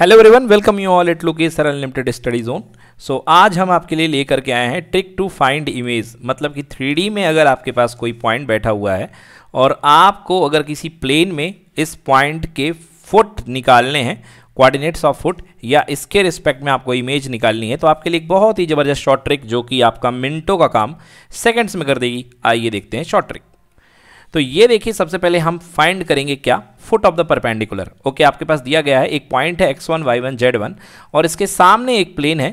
Hello everyone welcome you all it is sir unlimited study zone so आज हम आपके लिए लेकर के आए हैं ट्रिक टू फाइंड इमेज मतलब कि थ्री में अगर आपके पास कोई पॉइंट बैठा हुआ है और आपको अगर किसी प्लेन में इस पॉइंट के फुट निकालने हैं कोऑर्डिनेट्स ऑफ फुट या इसके रिस्पेक्ट में आपको इमेज निकालनी है तो आपके लिए एक बहुत ही ज़बरदस्त शॉर्ट ट्रिक जो कि आपका मिनटों का काम सेकेंड्स में कर देगी आइए देखते हैं शॉर्ट ट्रिक तो ये देखिए सबसे पहले हम फाइंड करेंगे क्या foot of the perpendicular okay आपके पास दिया गया है एक पॉइंट है x one y one z one और इसके सामने एक प्लेन है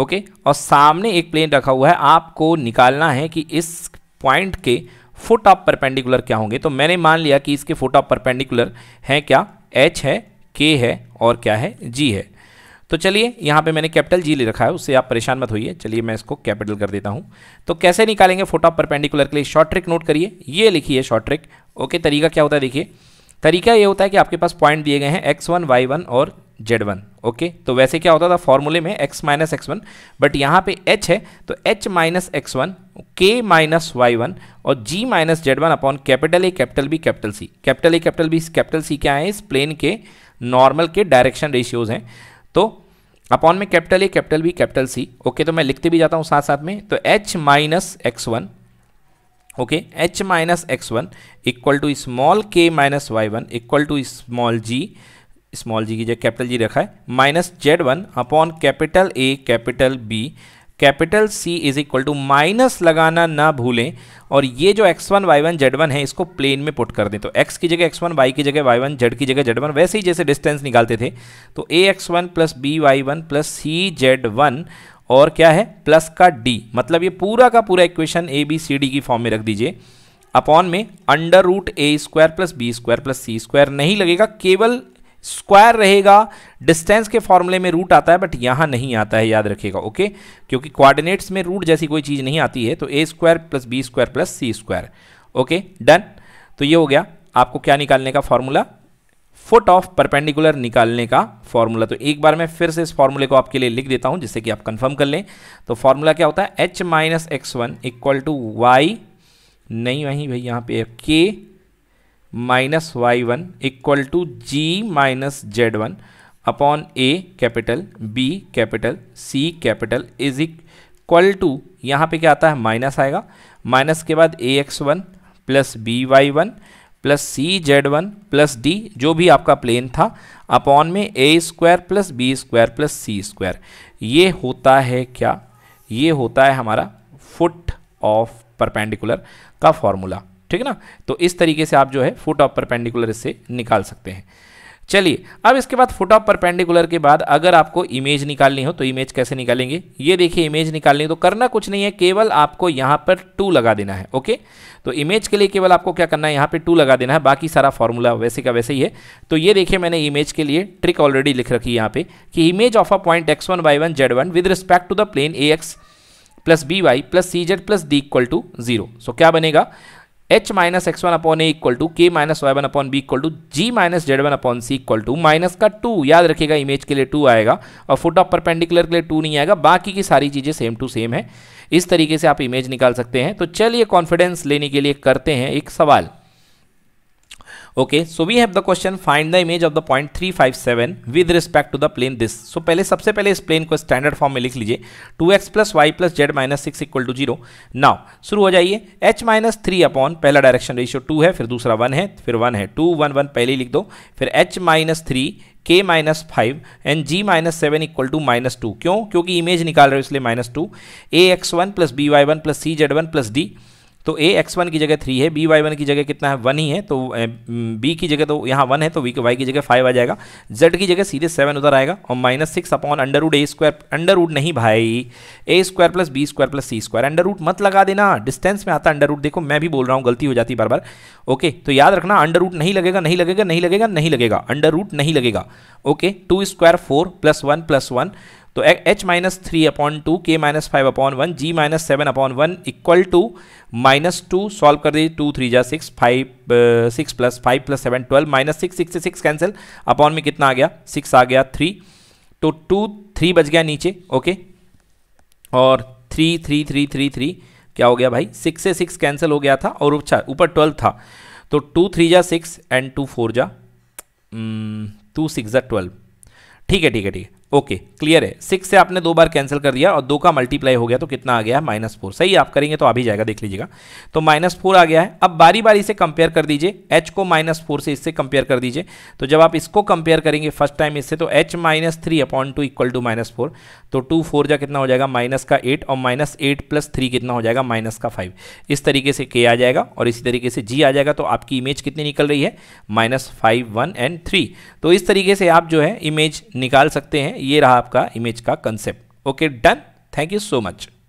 ओके okay? और सामने एक प्लेन रखा हुआ है आपको निकालना है कि इस पॉइंट के फुट ऑफ परपेंडिकुलर क्या होंगे तो मैंने मान लिया कि इसके फुट ऑफ परपेंडिकुलर हैं क्या एच है के है और क्या है जी है तो चलिए यहाँ पे मैंने कैपिटल जी ले रखा है उससे आप परेशान मत होइए चलिए मैं इसको कैपिटल कर देता हूँ तो कैसे निकालेंगे फोटो आप परपेंडिकुलर के लिए शॉर्ट ट्रिक नोट करिए ये लिखिए शॉर्ट ट्रिक ओके तरीका क्या होता है देखिए तरीका ये होता है कि आपके पास पॉइंट दिए गए हैं एक्स वन वाई वन और जेड वन ओके तो वैसे क्या होता था फॉर्मूले में x minus x one but यहाँ पे एच है तो h minus x one k minus y one और g minus z one upon capital A capital B capital C capital A capital B capital C क्या है इस plane के normal के डायरेक्शन रेशियोज हैं तो अपॉन में capital A capital B capital C okay तो मैं लिखते भी जाता हूँ साथ साथ में तो h minus x one okay h minus x one equal to small k minus y one equal to small g small g की जगह कैपिटल जी रखा है minus z one upon capital A capital B capital C is equal to minus लगाना ना भूलें और ये जो x one y one z one है इसको प्लेन में पुट कर दें तो एक्स की जगह एक्स वन वाई की जगह वाई वन जेड की जगह जेड वन वैसे ही जैसे डिस्टेंस निकालते थे तो A x one plus B y one plus C z one और क्या है प्लस का डी मतलब ये पूरा का पूरा equation A B C D की फॉर्म में रख दीजिए अपॉन में under root A square plus B square plus C square नहीं लगेगा केवल स्क्वायर रहेगा डिस्टेंस के फॉर्मूले में रूट आता है बट यहाँ नहीं आता है याद रखिएगा ओके क्योंकि कोऑर्डिनेट्स में रूट जैसी कोई चीज़ नहीं आती है तो A square plus B square plus C square okay done तो ये हो गया आपको क्या निकालने का फॉर्मूला फुट ऑफ परपेंडिकुलर निकालने का फॉर्मूला तो एक बार मैं फिर से इस फॉर्मूले को आपके लिए लिख देता हूं जिससे कि आप कंफर्म कर लें तो फॉर्मूला क्या होता है h minus x one equal to y नहीं वहीं भाई यहाँ पे k minus y one equal to g minus z one upon A capital B capital C capital is equal to यहाँ पे क्या आता है माइनस आएगा माइनस के बाद A x one plus B y one plus C z one plus D जो भी आपका प्लेन था अपॉन में A square plus B square plus C square ये होता है क्या ये होता है हमारा फुट ऑफ परपेंडिकुलर का फॉर्मूला ठीक है ना तो इस तरीके से आप जो है फुट ऑफ परपेंडिकुलर इससे निकाल सकते हैं चलिए अब इसके बाद फुट ऑफ परपेंडिकुलर के बाद अगर आपको इमेज निकालनी हो तो इमेज कैसे निकालेंगे ये देखिए इमेज निकालनी तो करना कुछ नहीं है केवल आपको यहाँ पर टू लगा देना है ओके तो इमेज के लिए केवल आपको क्या करना है यहाँ पे टू लगा देना है बाकी सारा फॉर्मूला वैसे का वैसे ही है तो ये देखिए मैंने इमेज के लिए ट्रिक ऑलरेडी लिख रखी है यहाँ पर कि image of a point x one y one z one with respect to the plane A x plus B y plus C z plus D equal to zero so क्या बनेगा h minus x one upon A equal to k minus y one upon B equal to g minus z one upon C equal to minus का two याद रखिएगा image के लिए to आएगा और foot of perpendicular के लिए to नहीं आएगा बाकी की सारी चीज़ें सेम टू सेम है इस तरीके से आप इमेज निकाल सकते हैं तो चलिए कॉन्फिडेंस लेने के लिए करते हैं एक सवाल okay so we have the question find the image of the point three five seven with respect to the plane this so पहले सबसे पहले इस प्लेन को स्टैंडर्ड फॉर्म में लिख लीजिए two x plus y plus z minus six equal to zero now शुरू हो जाइए एच माइनस थ्री अपॉन पहला डायरेक्शन रेशियो टू है फिर दूसरा वन है फिर वन है टू वन वन पहले लिख दो फिर h minus three k minus five and g minus seven equal to minus two क्यों क्योंकि इमेज निकाल रहे हो इसलिए minus two A x one plus B y one plus C z one plus D तो ए एक्स वन की जगह three है बी वाई वन की जगह कितना है वन ही है तो बी की जगह तो यहाँ वन है तो वी वाई की जगह फाइव आ जाएगा जेड की जगह सीधे सेवन उधर आएगा और minus six upon under root A square under root नहीं भाई A square plus B square plus C square under root मत लगा देना डिस्टेंस में आता अंडर रूट देखो मैं भी बोल रहा हूँ गलती हो जाती बार बार ओके तो याद रखना अंडर रूट नहीं लगेगा नहीं लगेगा नहीं लगेगा नहीं लगेगा अंडर रूट नहीं लगेगा okay two square four plus one plus one तो h minus three upon two k minus five upon one g minus seven upon one equal to minus two solve कर दीजिए टू थ्री जा six five six plus five plus seven twelve minus six six से six cancel upon में कितना आ गया six आ गया three तो two three बच गया नीचे ओके और three three three three three क्या हो गया भाई सिक्स से सिक्स कैंसिल हो गया था और ऊपर ट्वेल्व था तो टू थ्री जा सिक्स एंड टू फोर जा टू mm, सिक्स जा ट्वेल्व ठीक है ठीक है ठीक है ओके क्लियर है सिक्स से आपने दो बार कैंसिल कर दिया और दो का मल्टीप्लाई हो गया तो कितना आ गया है माइनस फोर सही आप करेंगे तो आ भी जाएगा देख लीजिएगा तो माइनस फोर आ गया है अब बारी बारी से कंपेयर कर दीजिए एच को माइनस फोर से इससे कंपेयर कर दीजिए तो जब आप इसको कंपेयर करेंगे फर्स्ट टाइम इससे तो h minus three upon two equal to minus four तो टू फोर जा कितना हो जाएगा माइनस का एट और माइनस एट प्लस थ्री कितना हो जाएगा माइनस का फाइव इस तरीके से के आ जाएगा और इसी तरीके से जी आ जाएगा तो आपकी इमेज कितनी निकल रही है minus five one and three तो इस तरीके से आप जो है इमेज निकाल सकते हैं ये रहा आपका इमेज का concept okay done thank you so much